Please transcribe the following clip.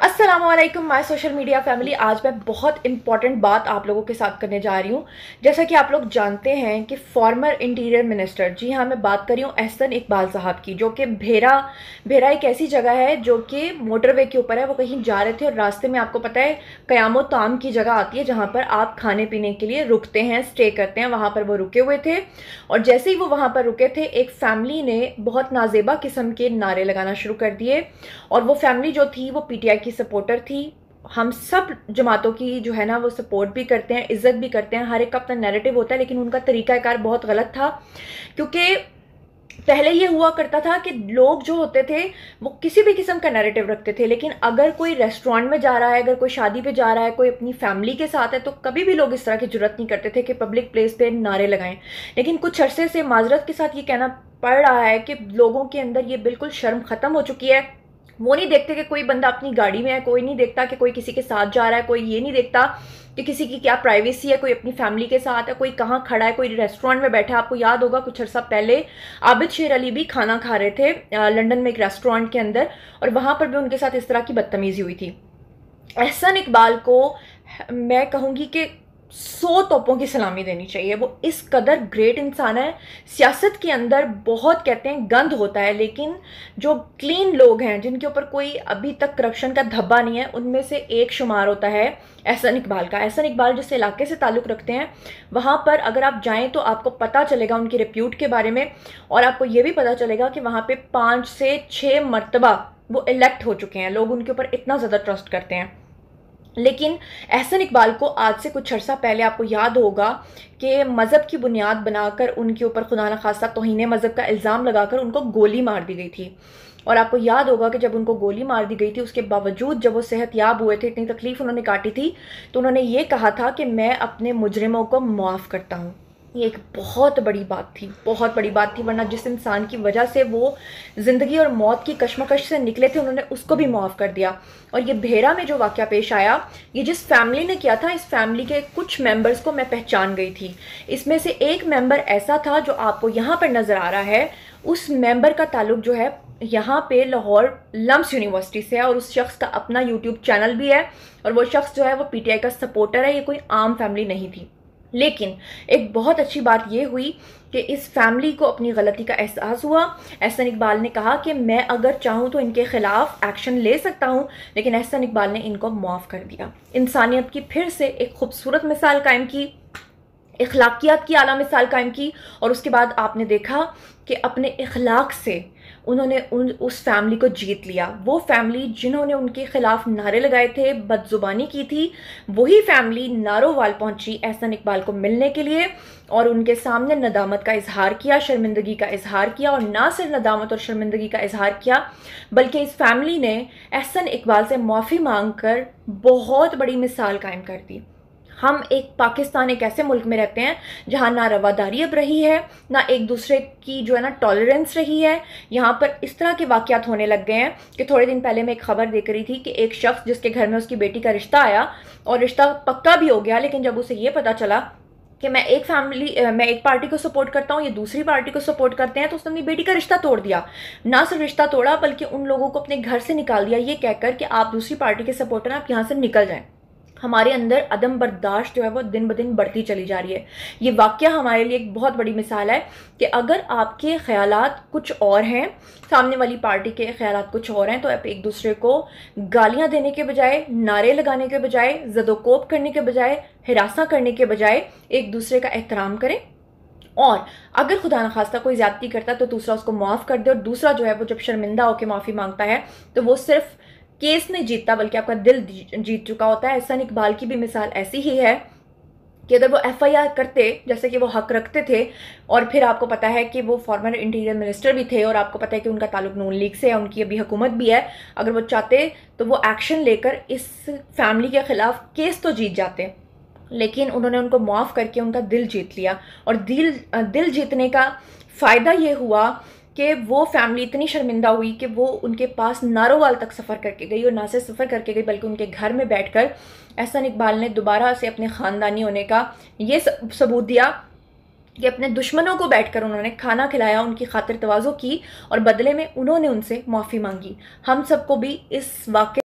Aslam my social media family आज मैं बहुत इंपॉर्टेंट बात आप लोगों के साथ करने जा रही हूँ जैसा कि आप लोग जानते हैं कि फॉर्मर इंटीरियर मिनिस्टर जी हाँ मैं बात कर रही हूँ एहसन इकबाल साहब की जो कि भेरा भेरा एक ऐसी जगह है जो कि मोटरवे के ऊपर है वो कहीं जा रहे थे और रास्ते में आपको पता है क्यामो ताम की जगह आती है जहाँ पर आप खाने पीने के लिए रुकते हैं स्टे करते हैं वहाँ पर वो रुके हुए थे और जैसे ही वो वहाँ पर रुके थे एक फैमिली ने बहुत नाजेबा किस्म के नारे लगाना शुरू कर दिए और वो फैमिली जो थी वो पी की सपोर्टर थी हम सब जमातों की जो है ना वो सपोर्ट भी करते हैं इज़्ज़त भी करते हैं हर एक का अपना नैरेटिव होता है लेकिन उनका तरीक़ाकार बहुत गलत था क्योंकि पहले ये हुआ करता था कि लोग जो होते थे वो किसी भी किस्म का नैरेटिव रखते थे लेकिन अगर कोई रेस्टोरेंट में जा रहा है अगर कोई शादी पे जा रहा है कोई अपनी फैमिली के साथ है तो कभी भी लोग इस तरह की जरूरत नहीं करते थे कि पब्लिक प्लेस पे नारे लगाएं लेकिन कुछ अरसे से माजरत के साथ ये कहना पड़ रहा है कि लोगों के अंदर ये बिल्कुल शर्म ख़त्म हो चुकी है वो नहीं देखते कि कोई बंदा अपनी गाड़ी में है कोई नहीं देखता कि कोई किसी के साथ जा रहा है कोई ये नहीं देखता कि किसी की क्या प्राइवेसी है कोई अपनी फैमिली के साथ है कोई कहाँ खड़ा है कोई रेस्टोरेंट में बैठा है आपको याद होगा कुछ अर्सा पहले आबिद शेर अली भी खाना खा रहे थे लंदन में एक रेस्टोरेंट के अंदर और वहाँ पर भी उनके साथ इस तरह की बदतमीज़ी हुई थी एहसन इकबाल को मैं कहूँगी कि सौ तोपों की सलामी देनी चाहिए वो इस कदर ग्रेट इंसान है सियासत के अंदर बहुत कहते हैं गंद होता है लेकिन जो क्लीन लोग हैं जिनके ऊपर कोई अभी तक करप्शन का धब्बा नहीं है उनमें से एक शुमार होता है एहसन इकबाल का एहसन इकबाल जिस इलाके से ताल्लुक़ रखते हैं वहाँ पर अगर आप जाएँ तो आपको पता चलेगा उनकी रिप्यूट के बारे में और आपको ये भी पता चलेगा कि वहाँ पर पाँच से छः मरतबा वो इलेक्ट हो चुके हैं लोग उनके ऊपर इतना ज़्यादा ट्रस्ट करते हैं लेकिन एहसन इकबाल को आज से कुछ अर्सा पहले आपको याद होगा कि मज़हब की बुनियाद बनाकर उनके ऊपर खुदा न खासा तोहन मज़हब का इल्ज़ाम लगाकर उनको गोली मार दी गई थी और आपको याद होगा कि जब उनको गोली मार दी गई थी उसके बावजूद जब वो सेहत याब हुए थे इतनी तकलीफ़ उन्होंने काटी थी तो उन्होंने ये कहा था कि मैं अपने मुजरमों को माफ़ करता हूँ ये एक बहुत बड़ी बात थी बहुत बड़ी बात थी वरना जिस इंसान की वजह से वो ज़िंदगी और मौत की कश्मकश से निकले थे उन्होंने उसको भी मुआफ़ कर दिया और ये भेड़ा में जो वाक़ पेश आया ये जिस फैमिली ने किया था इस फैमिली के कुछ मेंबर्स को मैं पहचान गई थी इसमें से एक मेंबर ऐसा था जो आपको यहाँ पर नज़र आ रहा है उस मेंबर का ताल्लुक जो है यहाँ पे लाहौर लम्स यूनिवर्सिटी से है और उस शख्स का अपना यूट्यूब चैनल भी है और वो शख्स जो है वो पीटीआई का सपोर्टर है ये कोई आम फैमिली नहीं थी लेकिन एक बहुत अच्छी बात यह हुई कि इस फैमिली को अपनी गलती का एहसास हुआ एहसन इकबाल ने कहा कि मैं अगर चाहूँ तो इनके ख़िलाफ़ एक्शन ले सकता हूँ लेकिन एहसन इकबाल ने इनको माफ़ कर दिया इंसानियत की फिर से एक खूबसूरत मिसाल कायम की अखलाकियात की आला मिसाल कायम की और उसके बाद आपने देखा कि अपने अखलाक से उन्होंने उन उस फैमिली को जीत लिया वो फैमिली जिन्होंने उनके ख़िलाफ़ नारे लगाए थे बदजुबानी की थी वही फैमिली नारोवाल पहुंची एहसन इकबाल को मिलने के लिए और उनके सामने नदामत का इजहार किया शर्मिंदगी का इजहार किया और ना सिर्फ नदामत और शर्मिंदगी का इजहार किया बल्कि इस फैमिली ने एहसन इकबाल से माफ़ी मांग कर बहुत बड़ी मिसाल कायम कर दी हम एक पाकिस्तान एक ऐसे मुल्क में रहते हैं जहाँ ना रवादारी अब रही है ना एक दूसरे की जो है ना टॉलरेंस रही है यहाँ पर इस तरह के वाक़ात होने लग गए हैं कि थोड़े दिन पहले मैं एक खबर देख रही थी कि एक शख्स जिसके घर में उसकी बेटी का रिश्ता आया और रिश्ता पक्का भी हो गया लेकिन जब उसे ये पता चला कि मैं एक फैमिली मैं एक पार्टी को सपोर्ट करता हूँ या दूसरी पार्टी को सपोर्ट करते हैं तो उसने अपनी बेटी का रिश्ता तोड़ दिया ना सिर्फ रिश्ता तोड़ा बल्कि उन लोगों को अपने घर से निकाल दिया ये कहकर कि आप दूसरी पार्टी के सपोर्टर आप यहाँ से निकल जाएं हमारे अंदर अदम बर्दाश्त जो है वो दिन ब दिन बढ़ती चली जा रही है ये वाक्य हमारे लिए एक बहुत बड़ी मिसाल है कि अगर आपके ख्याल कुछ और हैं सामने वाली पार्टी के ख्याल कुछ और हैं तो आप एक दूसरे को गालियाँ देने के बजाय नारे लगाने के बजाय जदोकोप करने के बजाय हिरासा करने के बजाय एक दूसरे का एहतराम करें और अगर खुदा न खास्ता कोई ज़्यादती करता है तो दूसरा उसको माफ़ कर दे और दूसरा जो है वो जब शर्मिंदा होकर माफ़ी मांगता है तो वो सिर्फ़ केस नहीं जीतता बल्कि आपका दिल जीत चुका होता है एहसन इकबाल की भी मिसाल ऐसी ही है कि अगर वो एफआईआर करते जैसे कि वो हक रखते थे और फिर आपको पता है कि वो फॉर्मर इंटीरियर मिनिस्टर भी थे और आपको पता है कि उनका ताल्लुक नून लीग से है उनकी अभी हुकूमत भी है अगर वो चाहते तो वो एक्शन लेकर इस फैमिली के ख़िलाफ़ केस तो जीत जाते लेकिन उन्होंने उनको माफ़ करके उनका दिल जीत लिया और दिल दिल जीतने का फ़ायदा ये हुआ कि वो फैमिली इतनी शर्मिंदा हुई कि वो उनके पास नारोवाल तक सफ़र करके गई और ना सिर्फ सफ़र करके गई बल्कि उनके घर में बैठकर एहसन इकबाल ने दोबारा से अपने ख़ानदानी होने का ये सबूत दिया कि अपने दुश्मनों को बैठकर उन्होंने खाना खिलाया उनकी खातिर तोज़ो की और बदले में उन्होंने उनसे माफ़ी मांगी हम सबको भी इस वाक्य